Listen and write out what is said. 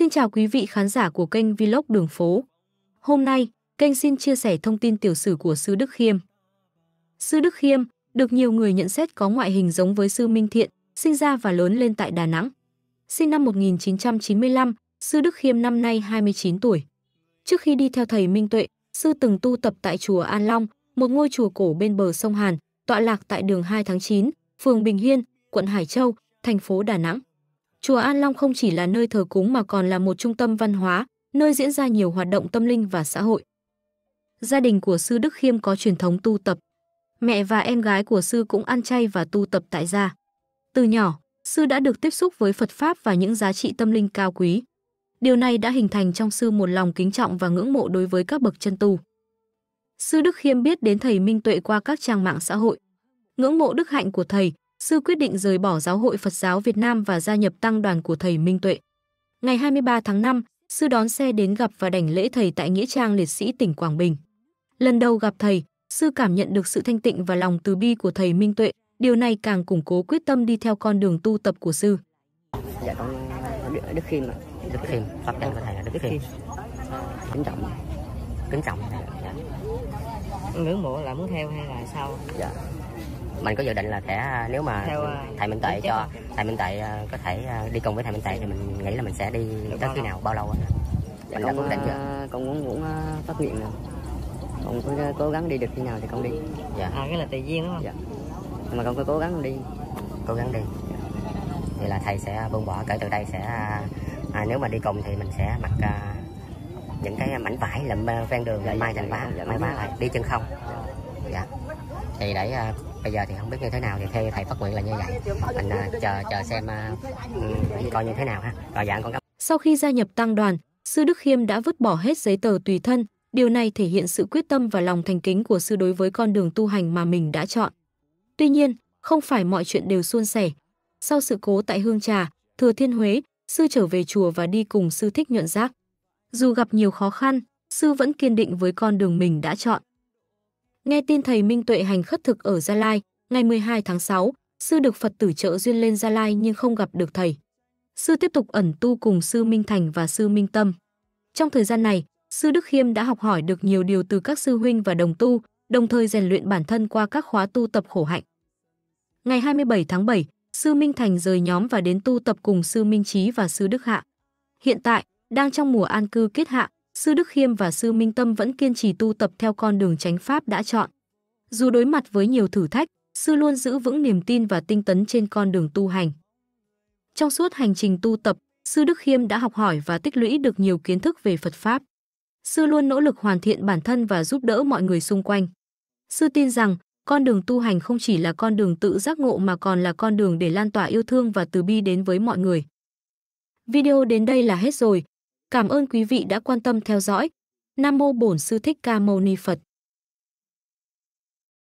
Xin chào quý vị khán giả của kênh Vlog Đường Phố. Hôm nay, kênh xin chia sẻ thông tin tiểu sử của Sư Đức Khiêm. Sư Đức Khiêm được nhiều người nhận xét có ngoại hình giống với Sư Minh Thiện, sinh ra và lớn lên tại Đà Nẵng. Sinh năm 1995, Sư Đức Khiêm năm nay 29 tuổi. Trước khi đi theo thầy Minh Tuệ, Sư từng tu tập tại chùa An Long, một ngôi chùa cổ bên bờ sông Hàn, tọa lạc tại đường 2 tháng 9, phường Bình Hiên, quận Hải Châu, thành phố Đà Nẵng. Chùa An Long không chỉ là nơi thờ cúng mà còn là một trung tâm văn hóa, nơi diễn ra nhiều hoạt động tâm linh và xã hội. Gia đình của sư Đức Khiêm có truyền thống tu tập. Mẹ và em gái của sư cũng ăn chay và tu tập tại gia. Từ nhỏ, sư đã được tiếp xúc với Phật pháp và những giá trị tâm linh cao quý. Điều này đã hình thành trong sư một lòng kính trọng và ngưỡng mộ đối với các bậc chân tu. Sư Đức Khiêm biết đến thầy Minh Tuệ qua các trang mạng xã hội. Ngưỡng mộ đức hạnh của thầy, sư quyết định rời bỏ Giáo hội Phật giáo Việt Nam và gia nhập tăng đoàn của thầy Minh Tuệ. Ngày 23 tháng 5, sư đón xe đến gặp và đảnh lễ thầy tại Nghĩa Trang Liệt sĩ tỉnh Quảng Bình. Lần đầu gặp thầy, sư cảm nhận được sự thanh tịnh và lòng từ bi của thầy Minh Tuệ, điều này càng củng cố quyết tâm đi theo con đường tu tập của sư. Dạ con Đức Khiêm ạ. Đức Khiêm, pháp danh của thầy là Đức Khiêm. Kính trọng kính trọng dạ. ngưỡng mộ là muốn theo hay là sao dạ mình có dự định là sẽ à, nếu mà theo, à, thầy Minh Tệ cho thầy Minh Tệ à, có thể đi cùng với thầy Minh Tệ thì mình nghĩ là mình sẽ đi Được tới khi nào bao lâu dạ, mình con, đã quyết định chưa con muốn muốn phát nguyện rồi con cứ cố gắng đi được khi nào thì con đi dạ à, cái là tùy duyên đúng không dạ mà con cứ cố gắng đi cố gắng đi vậy là thầy sẽ buông bỏ kể từ đây sẽ à, nếu mà đi cùng thì mình sẽ mặc à, những cái mảnh vải lụm ờ, ven đường rồi dạ, dạ, mai thành bá, dạ, vá mai bá lại đi chân không dạ thì để à, bây giờ thì không biết như thế nào thì theo thầy phát nguyện là như vậy mình à, chờ chờ xem à, coi như thế nào ha rồi dạ con cảm sau khi gia nhập tăng đoàn sư đức khiêm đã vứt bỏ hết giấy tờ tùy thân điều này thể hiện sự quyết tâm và lòng thành kính của sư đối với con đường tu hành mà mình đã chọn tuy nhiên không phải mọi chuyện đều suôn sẻ sau sự cố tại hương trà thừa thiên huế sư trở về chùa và đi cùng sư thích nhuận giác dù gặp nhiều khó khăn, sư vẫn kiên định với con đường mình đã chọn. Nghe tin thầy Minh Tuệ hành khất thực ở Gia Lai, ngày 12 tháng 6, sư được Phật tử trợ duyên lên Gia Lai nhưng không gặp được thầy. Sư tiếp tục ẩn tu cùng sư Minh Thành và sư Minh Tâm. Trong thời gian này, sư Đức Khiêm đã học hỏi được nhiều điều từ các sư huynh và đồng tu, đồng thời rèn luyện bản thân qua các khóa tu tập khổ hạnh. Ngày 27 tháng 7, sư Minh Thành rời nhóm và đến tu tập cùng sư Minh Chí và sư Đức Hạ. Hiện tại, đang trong mùa an cư kết hạ, sư Đức Khiêm và sư Minh Tâm vẫn kiên trì tu tập theo con đường chánh pháp đã chọn. Dù đối mặt với nhiều thử thách, sư luôn giữ vững niềm tin và tinh tấn trên con đường tu hành. Trong suốt hành trình tu tập, sư Đức Khiêm đã học hỏi và tích lũy được nhiều kiến thức về Phật pháp. Sư luôn nỗ lực hoàn thiện bản thân và giúp đỡ mọi người xung quanh. Sư tin rằng, con đường tu hành không chỉ là con đường tự giác ngộ mà còn là con đường để lan tỏa yêu thương và từ bi đến với mọi người. Video đến đây là hết rồi. Cảm ơn quý vị đã quan tâm theo dõi. Nam mô Bổn Sư Thích Ca Mâu Ni Phật.